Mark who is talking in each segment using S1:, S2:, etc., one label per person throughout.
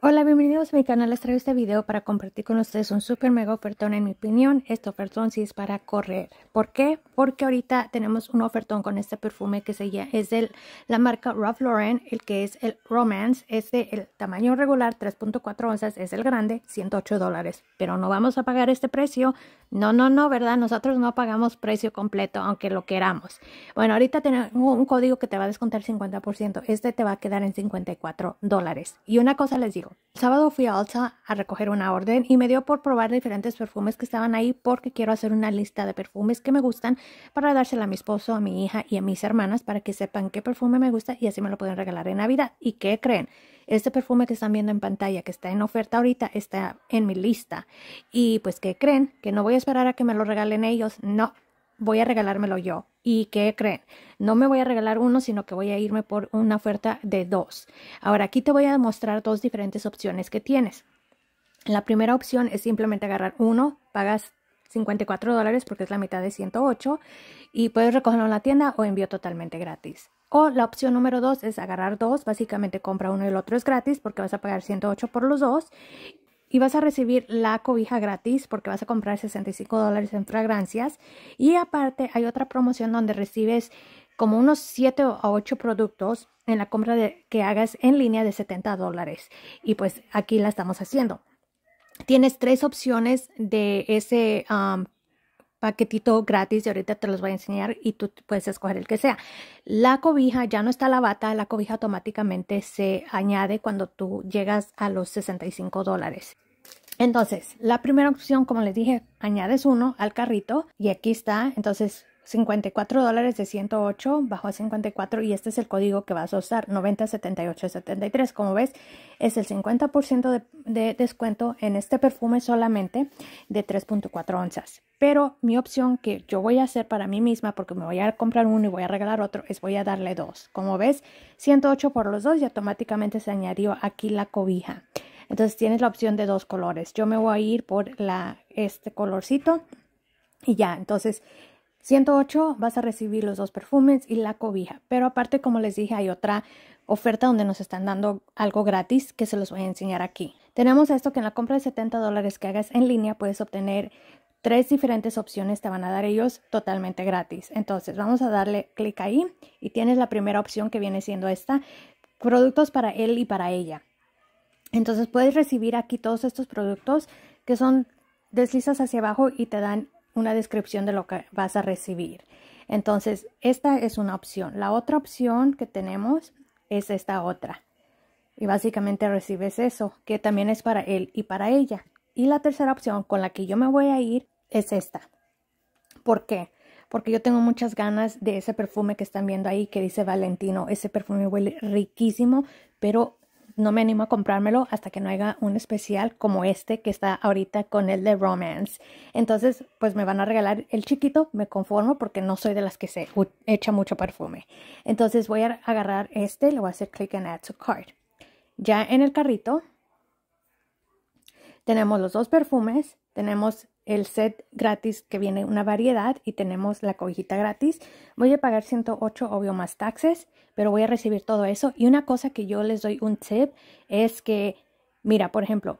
S1: Hola, bienvenidos a mi canal. Les traigo este video para compartir con ustedes un super mega ofertón. En mi opinión, este ofertón sí es para correr. ¿Por qué? Porque ahorita tenemos un ofertón con este perfume que se llama, es de la marca Ralph Lauren, el que es el Romance. Este, el tamaño regular, 3.4 onzas, es el grande, 108 dólares. Pero no vamos a pagar este precio. No, no, no, ¿verdad? Nosotros no pagamos precio completo, aunque lo queramos. Bueno, ahorita tengo un código que te va a descontar 50%. Este te va a quedar en 54 dólares. Y una cosa les digo sábado fui a Ulta a recoger una orden y me dio por probar diferentes perfumes que estaban ahí porque quiero hacer una lista de perfumes que me gustan para dársela a mi esposo, a mi hija y a mis hermanas para que sepan qué perfume me gusta y así me lo pueden regalar en Navidad. ¿Y qué creen? Este perfume que están viendo en pantalla, que está en oferta ahorita, está en mi lista. Y pues, ¿qué creen? Que no voy a esperar a que me lo regalen ellos. No, voy a regalármelo yo. ¿Y qué creen? No me voy a regalar uno, sino que voy a irme por una oferta de dos. Ahora, aquí te voy a mostrar dos diferentes opciones que tienes. La primera opción es simplemente agarrar uno, pagas 54 dólares porque es la mitad de 108 y puedes recogerlo en la tienda o envío totalmente gratis. O la opción número dos es agarrar dos, básicamente compra uno y el otro es gratis porque vas a pagar 108 por los dos y vas a recibir la cobija gratis porque vas a comprar 65 dólares en fragancias. Y aparte hay otra promoción donde recibes como unos 7 a 8 productos en la compra de, que hagas en línea de 70 dólares. Y pues aquí la estamos haciendo. Tienes tres opciones de ese um, paquetito gratis y ahorita te los voy a enseñar y tú puedes escoger el que sea. La cobija ya no está la bata, la cobija automáticamente se añade cuando tú llegas a los 65 dólares. Entonces, la primera opción, como les dije, añades uno al carrito y aquí está. Entonces, 54 dólares de 108 bajo a 54 y este es el código que vas a usar, 907873. Como ves, es el 50% de, de, descuento en este perfume solamente de 3.4 onzas. Pero mi opción que yo voy a hacer para mí misma, porque me voy a comprar uno y voy a regalar otro, es voy a darle dos. Como ves, 108 por los dos y automáticamente se añadió aquí la cobija. Entonces tienes la opción de dos colores. Yo me voy a ir por la, este colorcito y ya, entonces 108 vas a recibir los dos perfumes y la cobija. Pero aparte, como les dije, hay otra oferta donde nos están dando algo gratis que se los voy a enseñar aquí. Tenemos esto que en la compra de 70 dólares que hagas en línea puedes obtener tres diferentes opciones te van a dar ellos totalmente gratis. Entonces vamos a darle clic ahí y tienes la primera opción que viene siendo esta, productos para él y para ella. Entonces puedes recibir aquí todos estos productos que son deslizas hacia abajo y te dan una descripción de lo que vas a recibir. Entonces, esta es una opción. La otra opción que tenemos es esta otra. Y básicamente recibes eso, que también es para él y para ella. Y la tercera opción con la que yo me voy a ir es esta. ¿Por qué? Porque yo tengo muchas ganas de ese perfume que están viendo ahí que dice Valentino. Ese perfume huele riquísimo, pero no me animo a comprármelo hasta que no haya un especial como este que está ahorita con el de Romance. Entonces, pues me van a regalar el chiquito, me conformo porque no soy de las que se echa mucho perfume. Entonces voy a agarrar este, le voy a hacer clic en Add to Cart. Ya en el carrito tenemos los dos perfumes, tenemos el set gratis que viene una variedad y tenemos la cobijita gratis. Voy a pagar 108, obvio, más taxes, pero voy a recibir todo eso. Y una cosa que yo les doy un tip es que, mira, por ejemplo,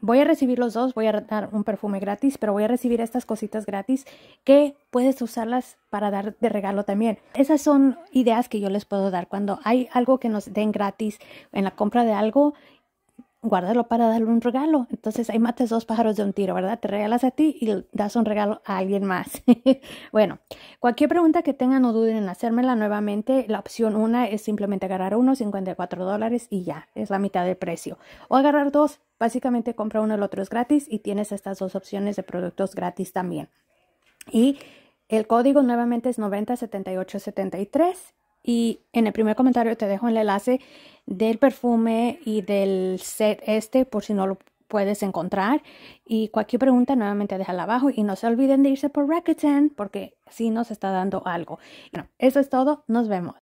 S1: voy a recibir los dos, voy a dar un perfume gratis, pero voy a recibir estas cositas gratis que puedes usarlas para dar de regalo también. Esas son ideas que yo les puedo dar cuando hay algo que nos den gratis en la compra de algo guárdalo para darle un regalo. Entonces ahí mates dos pájaros de un tiro, ¿verdad? Te regalas a ti y das un regalo a alguien más. bueno, cualquier pregunta que tengan, no duden en hacérmela nuevamente. La opción una es simplemente agarrar uno, 54 dólares y ya, es la mitad del precio. O agarrar dos, básicamente compra uno, el otro es gratis y tienes estas dos opciones de productos gratis también. Y el código nuevamente es 907873. Y en el primer comentario te dejo el enlace del perfume y del set este por si no lo puedes encontrar. Y cualquier pregunta nuevamente déjala abajo y no se olviden de irse por Rakuten porque si sí nos está dando algo. Bueno, eso es todo. Nos vemos.